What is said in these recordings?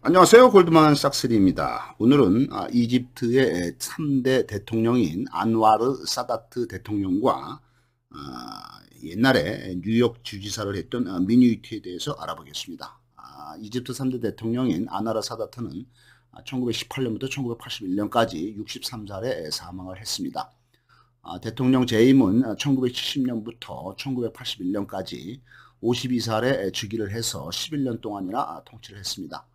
안녕하세요. 골드만 삭스리입니다. 오늘은 아, 이집트의 3대 대통령인 안와르 사다트 대통령과 아, 옛날에 뉴욕 주지사를 했던 아, 미뉴이트에 대해서 알아보겠습니다. 이집트 3대 대통령인 안와르 사다트는 1918년부터 1981년까지 63살에 사망을 했습니다. 대통령 재임은 1970년부터 1981년까지 52살에 즉위를 해서 11년 동안이나 통치를 했습니다.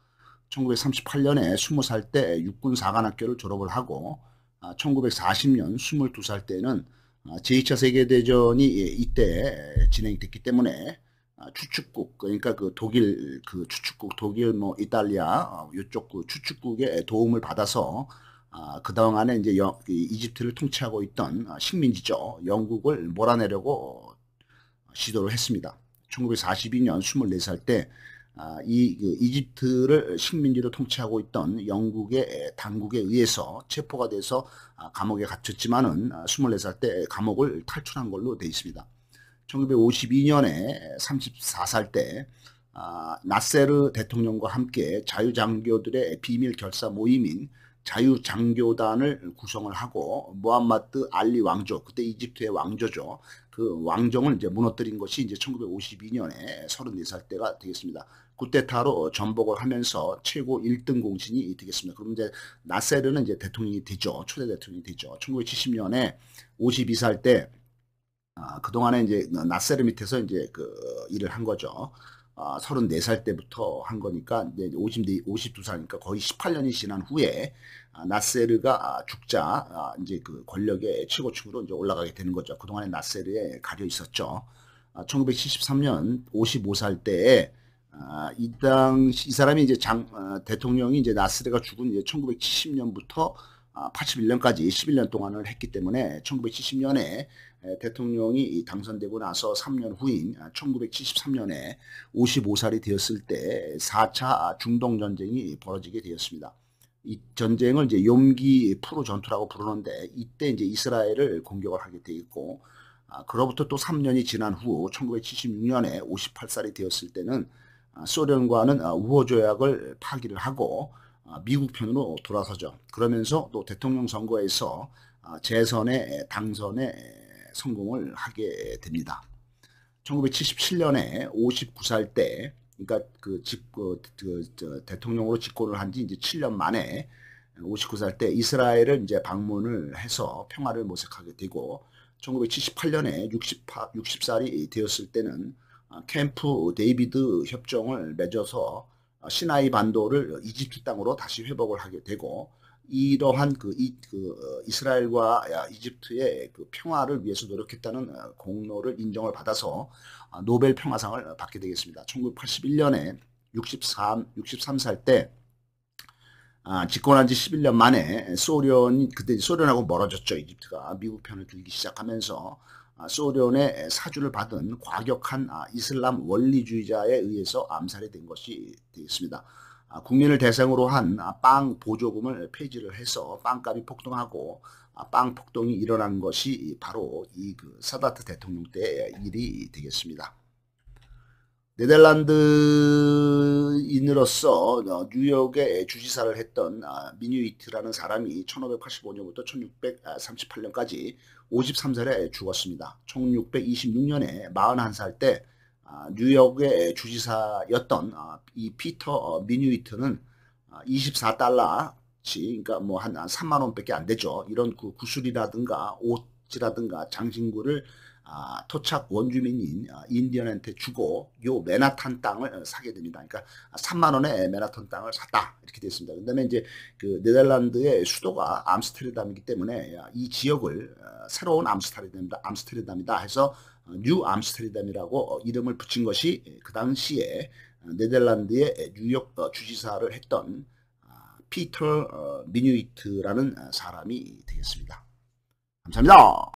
1938년에 20살 때 육군 사관학교를 졸업을 하고 1940년 아, 22살 때는 아, 제2차 세계대전이 이때 진행됐기 때문에 아, 추측국 그러니까 그 독일 그추측국 독일 뭐 이탈리아 이쪽 어, 그추측국의 도움을 받아서 그동안에 이제 여, 이집트를 통치하고 있던 식민지죠 영국을 몰아내려고 시도를 했습니다. 1942년 24살 때 아, 이 그 이집트를 식민지로 통치하고 있던 영국의 당국에 의해서 체포가 돼서 아, 감옥에 갇혔지만은 24살 아, 때 감옥을 탈출한 걸로 되어 있습니다. 1952년에 34살 때 나세르 대통령과 함께 자유장교들의 비밀 결사 모임인 자유장교단을 구성을 하고 모함마드 알리 왕조 그때 이집트의 왕조죠. 그 왕정을 이제 무너뜨린 것이 이제 1952년에 34살 때가 되겠습니다. 쿠데타로 전복을 하면서 최고 1등 공신이 되겠습니다. 그럼 이제 나세르는 이제 대통령이 되죠. 초대 대통령이 되죠. 1970년에 52살 때 아, 그동안에 이제 나세르 밑에서 이제 그 일을 한 거죠. 아, 어, 34살 때부터 한 거니까 이제 50, 52살이니까 거의 18년이 지난 후에 아, 나세르가 아, 죽자 아, 이제 그 권력의 최고층으로 이제 올라가게 되는 거죠. 그동안에 나세르에 가려 있었죠. 아, 1973년 55살 때에 아, 이 당시 이 사람이 이제 장 아, 대통령이 이제 나세르가 죽은 이제 1970년부터 81년까지 아, 11년 동안을 했기 때문에 1970년에 대통령이 당선되고 나서 3년 후인 1973년에 아, 55살이 되었을 때 4차 중동 전쟁이 벌어지게 되었습니다. 이 전쟁을 이제 용기 프로 전투라고 부르는데 이때 이제 이스라엘을 공격을 하게 돼 있고 아, 그로부터 또 3년이 지난 후 1976년에 58살이 되었을 때는 아, 소련과는 아, 우호 조약을 파기를 하고 아, 미국 편으로 돌아서죠. 그러면서 또 대통령 선거에서 아, 재선에 당선에 성공을 하게 됩니다. 1977년에 59살 때, 그러니까 그, 집, 어, 그, 그 대통령으로 집권을 한 지 이제 7년 만에 59살 때 이스라엘을 이제 방문을 해서 평화를 모색하게 되고 1978년에 60, 60살이 되었을 때는 아, 캠프 데이비드 협정을 맺어서 시나이 반도를 이집트 땅으로 다시 회복을 하게 되고 이러한 그, 이, 그 어, 이스라엘과 이집트의 그 평화를 위해서 노력했다는 어, 공로를 인정을 받아서 아, 노벨 평화상을 받게 되겠습니다. 1981년에 63, 63살 때 아, 집권한 지 11년 만에 소련 그때 소련하고 멀어졌죠. 이집트가 미국 편을 들기 시작하면서 아, 소련의 사주를 받은 과격한 아, 이슬람 원리주의자에 의해서 암살이 된 것이 되겠습니다. 아, 국민을 대상으로 한 빵 보조금을 폐지를 해서 빵값이 폭등하고 빵 폭동이 일어난 것이 바로 이 그 사다트 대통령 때 일이 되겠습니다. 네덜란드인으로서 어, 뉴욕의 주지사를 했던 아, 미뉴이트라는 사람이 1585년부터 1638년까지 53살에 죽었습니다. 1626년에 41살 때 아, 뉴욕의 주지사였던 아, 이 피터 어, 미뉴이트는 24달러치 그러니까 뭐 한 3만 원밖에 안 되죠. 이런 그 구슬이라든가 옷이라든가 장신구를 아, 토착 원주민인 아, 인디언한테 주고 요 맨하탄 땅을 어, 사게 됩니다. 그러니까 3만 원에 맨하탄 땅을 샀다 이렇게 됐습니다. 그다음에 이제 그 네덜란드의 수도가 암스테르담이기 때문에 이 지역을 어, 새로운 암스테르담이다, 암스테르담이다 해서 어, 뉴 암스테르담이라고 이름을 붙인 것이 예, 그 당시에 네덜란드의 뉴욕 주지사를 했던 아, 피터 미뉴이트라는 아, 사람이 되겠습니다. 감사합니다.